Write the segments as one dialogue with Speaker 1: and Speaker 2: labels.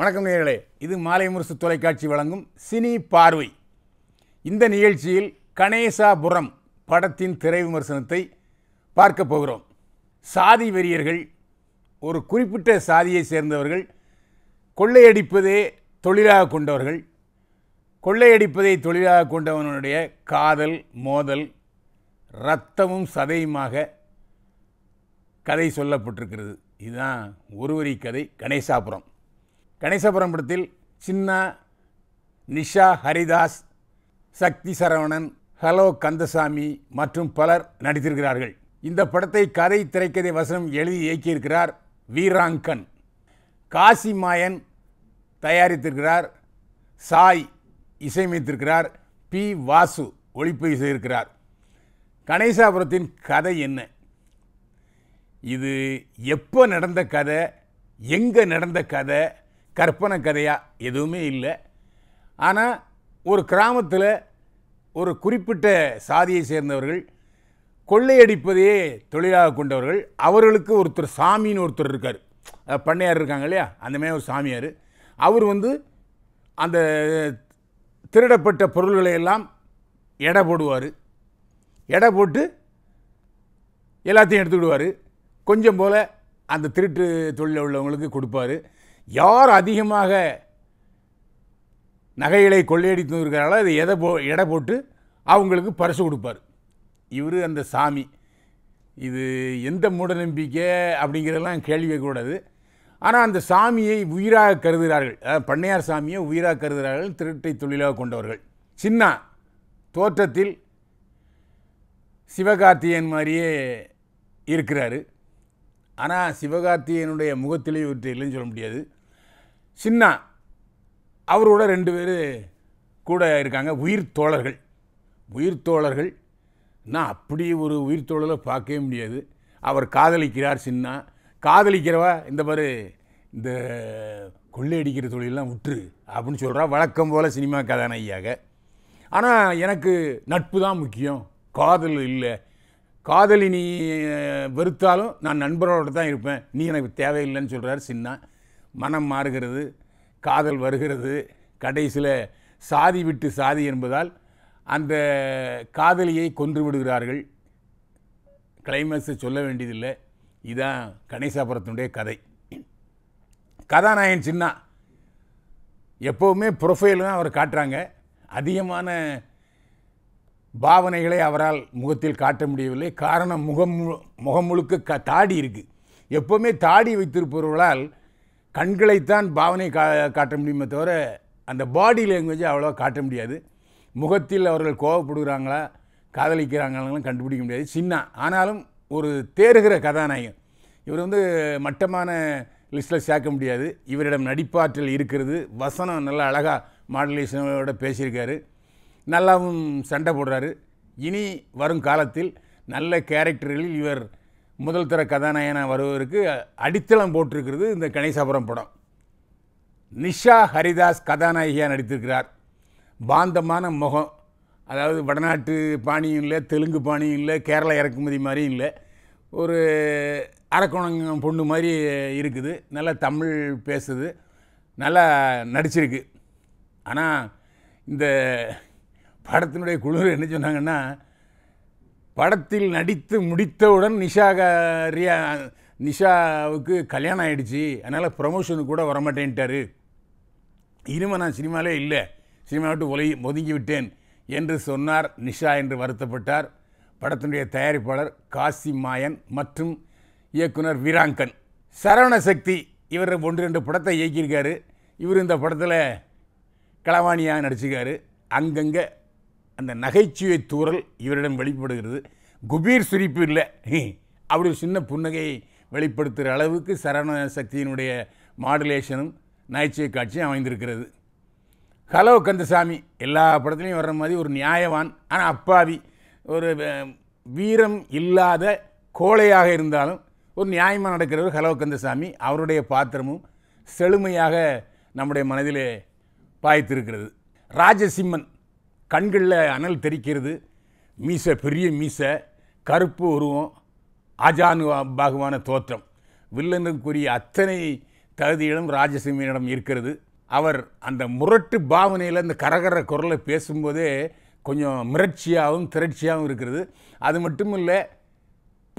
Speaker 1: வணக்கம் நேர்களே இது மாலை முரசு தொலைக்காட்சி வழங்கும் சினி பார்வை இந்த நிகழ்ச்சியில் கணேசாபுரம் படத்தின் திரை விமர்சனத்தை பார்க்க போகிறோம் சாதி வெறியர்கள் ஒரு குறிப்பிட்ட சாதியை சேர்ந்தவர்கள் கொள்ளையடிப்பதே தொழிலாக கொண்டவர்கள் கொள்ளையடிப்பதை தொழிலாக கொண்டவனுடைய காதல் மோதல் இரத்தமும் சதையுமாக கதை சொல்லப்பட்டிருக்கிறது இதுதான் ஒருவரி கதை கணேசாபுரம் கணேசபுரம் படத்தில் சின்னா நிஷா ஹரிதாஸ் சக்தி சரவணன் ஹலோ கந்தசாமி மற்றும் பலர் நடித்திருக்கிறார்கள் இந்த படத்தை கதை திரைக்கதை வசனம் எழுதி இயக்கியிருக்கிறார் வீராங்கன் காசி மாயன் தயாரித்திருக்கிறார் சாய் இசையமைத்திருக்கிறார் பி வாசு ஒளிப்பதிவு செய்திருக்கிறார் கணேசாபுரத்தின் கதை என்ன இது எப்போ நடந்த கதை எங்கே நடந்த கதை கற்பனை கதையாக எதுவுமே இல்லை ஆனால் ஒரு கிராமத்தில் ஒரு குறிப்பிட்ட சாதியை சேர்ந்தவர்கள் கொள்ளையடிப்பதையே தொழிலாக கொண்டவர்கள் அவர்களுக்கு ஒருத்தர் சாமின்னு ஒருத்தர் இருக்கார் பண்ணையார் இருக்காங்க இல்லையா அந்தமாதிரி ஒரு சாமியார் அவர் வந்து அந்த திருடப்பட்ட பொருள்களை எல்லாம் எடை போடுவார் எடை போட்டு எல்லாத்தையும் எடுத்துக்கிடுவார் கொஞ்சம் போல் அந்த திருட்டு தொழிலில் உள்ளவங்களுக்கு கொடுப்பாரு யார் அதிகமாக நகைகளை கொள்ளையடித்து இருக்கிறாங்களோ அதை எதை போ எடை போட்டு அவங்களுக்கு பரிசு கொடுப்பார் இவர் அந்த சாமி இது எந்த மூடநம்பிக்கை அப்படிங்கிறதெல்லாம் கேள்வி ஆனால் அந்த சாமியை உயிராக கருதுகிறார்கள் அதாவது பண்ணையார் சாமியை உயிராக கருதுகிறார்கள் திருட்டை தொழிலாக கொண்டவர்கள் சின்ன தோற்றத்தில் சிவகார்த்தியன் மாதிரியே இருக்கிறாரு ஆனால் சிவகார்த்தியனுடைய முகத்திலே இவற்றை இல்லைன்னு சொல்ல முடியாது சின்னா அவரோட ரெண்டு பேர் கூட இருக்காங்க உயிர் தோழர்கள் உயிர் தோழர்கள் நான் அப்படி ஒரு உயிர் தோழலை பார்க்கவே முடியாது அவர் காதலிக்கிறார் சின்னா காதலிக்கிறவா இந்த மாதிரி இந்த கொள்ளையடிக்கிற தொழிலெலாம் விட்டுரு அப்படின்னு சொல்கிறா வழக்கம் போல் சினிமா கதாநாயகியாக ஆனால் எனக்கு நட்பு தான் முக்கியம் காதல் இல்லை காதலி நீ வெறுத்தாலும் நான் நண்பரோடு தான் இருப்பேன் நீ எனக்கு தேவையில்லைன்னு சொல்கிறார் சின்னா மனம் மாறுகிறது காதல் வருகிறது கடைசியில் சாதி விட்டு சாதி என்பதால் அந்த காதலியை கொன்று விடுகிறார்கள் கிளைமேக்ஸை சொல்ல வேண்டியதில்லை இதுதான் கணேசாபுரத்தினுடைய கதை கதாநாயகன் சின்னா எப்போவுமே ப்ரொஃபைல் தான் அவர் காட்டுறாங்க அதிகமான பாவனைகளை அவரால் முகத்தில் காட்ட முடியவில்லை காரணம் முகம் முகம் முழுக்க க தாடி இருக்குது எப்போவுமே தாடி வைத்திருப்பவர்களால் கண்களைத்தான் பாவனை கா காட்ட முடியுமே தவிர அந்த பாடி லாங்குவேஜ் அவ்வளோவா காட்ட முடியாது முகத்தில் அவர்கள் கோவப்படுகிறாங்களா காதலிக்கிறாங்களான்னு கண்டுபிடிக்க முடியாது சின்ன ஆனாலும் ஒரு தேறுகிற கதாநாயகன் இவர் வந்து மட்டமான லிஸ்ட்டில் சேர்க்க முடியாது இவரிடம் நடிப்பாற்றல் இருக்கிறது வசனம் நல்லா அழகாக மாடலேஷனோட பேசியிருக்காரு நல்லாவும் சண்டை போடுறாரு இனி வரும் காலத்தில் நல்ல கேரக்டர்களில் இவர் முதல் தர கதாநாயகனாக வருவதற்கு அடித்தளம் போட்டிருக்கிறது இந்த கணேசாபுரம் படம் நிஷா ஹரிதாஸ் கதாநாயகியாக நடித்திருக்கிறார் பாந்தமான முகம் அதாவது வடநாட்டு பாணியும் இல்லை தெலுங்கு பாணியும் இல்லை கேரள இறக்குமதி மாதிரியும் இல்லை ஒரு அரக்கோணம் பொண்ணு மாதிரி இருக்குது நல்லா தமிழ் பேசுது நல்லா நடிச்சிருக்கு ஆனால் இந்த படத்தினுடைய குழு என்ன சொன்னாங்கன்னா படத்தில் நடித்து முடித்தவுடன் நிஷா ரியா நிஷாவுக்கு கல்யாணம் ஆகிடுச்சு அதனால் ப்ரமோஷனு கூட வரமாட்டேன்ட்டார் இனிமேல் நான் சினிமாலே இல்லை சினிமா விட்டு ஒலி ஒதுங்கி விட்டேன் என்று சொன்னார் நிஷா என்று வருத்தப்பட்டார் படத்தினுடைய தயாரிப்பாளர் காசி மாயன் மற்றும் இயக்குனர் வீராங்கன் சரவண சக்தி இவர் ஒன்று ரெண்டு படத்தை இயக்கியிருக்காரு இவர் இந்த படத்தில் களவாணியாக நடிச்சிருக்காரு அங்கங்கே அந்த நகைச்சுவை தூரல் இவரிடம் வெளிப்படுகிறது குபீர் சிரிப்பு இல்லை அப்படி ஒரு சின்ன புன்னகையை வெளிப்படுத்துகிற அளவுக்கு சரண சக்தியினுடைய மாடுலேஷனும் நகைச்சுவை காட்சியும் அமைந்திருக்கிறது ஹலோ கந்தசாமி எல்லா படத்துலையும் வர்ற மாதிரி ஒரு நியாயவான் ஆனால் அப்பாவி ஒரு வீரம் இல்லாத கோழையாக இருந்தாலும் ஒரு நியாயமாக நடக்கிறவர் ஹலோ கந்தசாமி அவருடைய பாத்திரமும் செழுமையாக நம்முடைய மனதிலே பாய்த்திருக்கிறது ராஜசிம்மன் கண்களில் அனல் தெரிக்கிறது மீசை பெரிய மீசை கருப்பு உருவம் ஆஜானு பாகுவான தோற்றம் வில்லனுக்குரிய அத்தனை தகுதியிடம் ராஜசிம்மனிடம் இருக்கிறது அவர் அந்த முரட்டு பாவனையில் அந்த கரகர குரலை பேசும்போதே கொஞ்சம் மிரட்சியாகவும் திரட்சியாகவும் இருக்கிறது அது மட்டும் இல்லை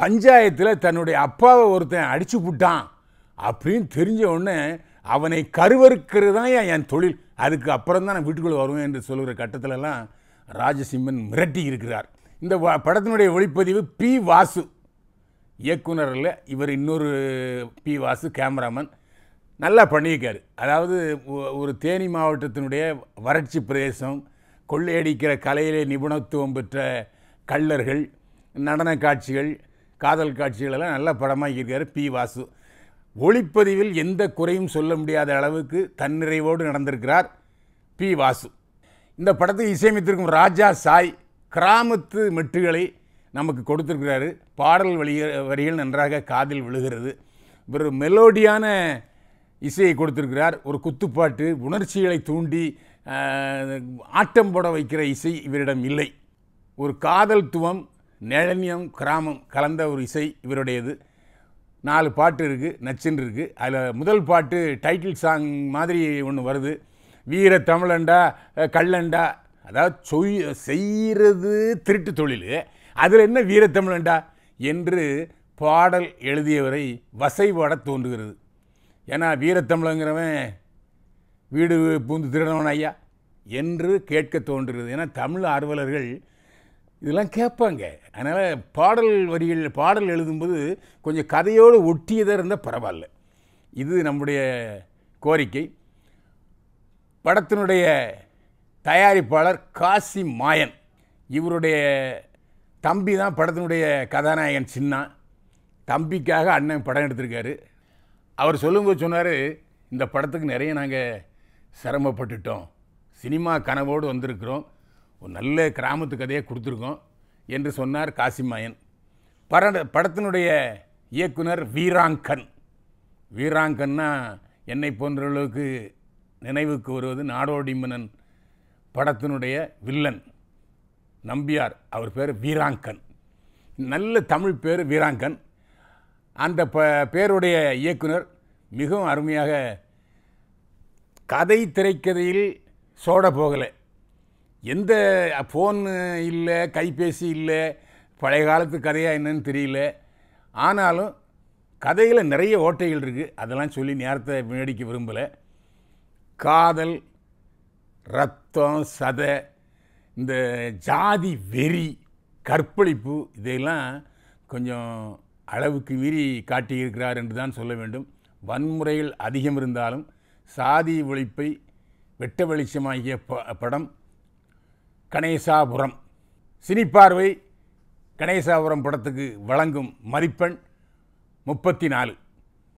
Speaker 1: பஞ்சாயத்தில் தன்னுடைய அப்பாவை ஒருத்தன் அடிச்சு விட்டான் அப்படின்னு தெரிஞ்ச உடனே அவனை கருவறுக்கிறது தான் என் தொழில் அதுக்கு அப்புறம் தான் நான் வீட்டுக்குள்ளே வருவேன் என்று சொல்கிற கட்டத்திலலாம் ராஜசிம்மன் மிரட்டி இருக்கிறார் இந்த படத்தினுடைய ஒளிப்பதிவு பி வாசு இயக்குனரில் இவர் இன்னொரு பி வாசு கேமராமேன் நல்லா பண்ணியிருக்கார் அதாவது ஒரு தேனி மாவட்டத்தினுடைய வறட்சி பிரதேசம் கொள்ளையடிக்கிற கலையிலே நிபுணத்துவம் பெற்ற கள்ளர்கள் நடன காட்சிகள் காதல் காட்சிகளெல்லாம் நல்ல இருக்கார் பி வாசு ஒளிப்பதிவில் எந்த குறையும் சொல்ல முடியாத அளவுக்கு தன்னிறைவோடு நடந்திருக்கிறார் பி வாசு இந்த படத்தை இசையமைத்திருக்கும் ராஜா சாய் கிராமத்து மெட்டுகளை நமக்கு கொடுத்துருக்கிறாரு பாடல் வழி வரிகள் நன்றாக காதில் விழுகிறது ஒரு மெலோடியான இசையை கொடுத்துருக்கிறார் ஒரு குத்துப்பாட்டு உணர்ச்சிகளை தூண்டி ஆட்டம் போட வைக்கிற இசை இவரிடம் இல்லை ஒரு காதல் துவம் நிழனியம் கிராமம் கலந்த ஒரு இசை இவருடையது நாலு பாட்டு இருக்குது நச்சுன்னு இருக்குது அதில் முதல் பாட்டு டைட்டில் சாங் மாதிரி ஒன்று வருது வீர தமிழண்டா கல்லண்டா அதாவது சொய் செய்கிறது திருட்டு தொழில் அதில் என்ன வீர தமிழண்டா என்று பாடல் எழுதியவரை வசைபாட தோன்றுகிறது ஏன்னா வீரத்தமிழங்கிறவன் வீடு பூந்து திருடவன் ஐயா என்று கேட்க தோன்றுகிறது ஏன்னா தமிழ் ஆர்வலர்கள் இதெல்லாம் கேட்பாங்க அதனால் பாடல் வரிகள் பாடல் எழுதும்போது கொஞ்சம் கதையோடு ஒட்டியதாக இருந்தால் பரவாயில்ல இது நம்முடைய கோரிக்கை படத்தினுடைய தயாரிப்பாளர் காசி மாயன் இவருடைய தம்பி தான் படத்தினுடைய கதாநாயகன் சின்னா தம்பிக்காக அண்ணன் படம் எடுத்திருக்காரு அவர் சொல்லும்போது சொன்னார் இந்த படத்துக்கு நிறைய நாங்கள் சிரமப்பட்டுட்டோம் சினிமா கனவோடு வந்திருக்கிறோம் ஒரு நல்ல கிராமத்து கதையை கொடுத்துருக்கோம் என்று சொன்னார் காசிமாயன் பட படத்தினுடைய இயக்குனர் வீராங்கன் வீராங்கன்னா என்னை போன்றவர்களுக்கு நினைவுக்கு வருவது நாடோடி மன்னன் படத்தினுடைய வில்லன் நம்பியார் அவர் பேர் வீராங்கன் நல்ல தமிழ் பேர் வீராங்கன் அந்த ப பேருடைய இயக்குனர் மிகவும் அருமையாக கதை திரைக்கதையில் சோட போகலை எந்த ஃபோனு இல்லை கைபேசி இல்லை பழைய காலத்து கதையாக என்னன்னு தெரியல ஆனாலும் கதையில் நிறைய ஓட்டைகள் இருக்குது அதெல்லாம் சொல்லி நேரத்தை முன்னடிக்க விரும்பலை காதல் ரத்தம் சதை இந்த ஜாதி வெறி கற்பழிப்பு இதையெல்லாம் கொஞ்சம் அளவுக்கு மீறி காட்டியிருக்கிறார் என்று தான் சொல்ல வேண்டும் வன்முறைகள் அதிகம் இருந்தாலும் சாதி ஒழிப்பை வெட்ட வெளிச்சமாகிய ப படம் கணேசாபுரம் சினிப்பார்வை கணேசாபுரம் படத்துக்கு வழங்கும் மதிப்பெண் முப்பத்தி நாலு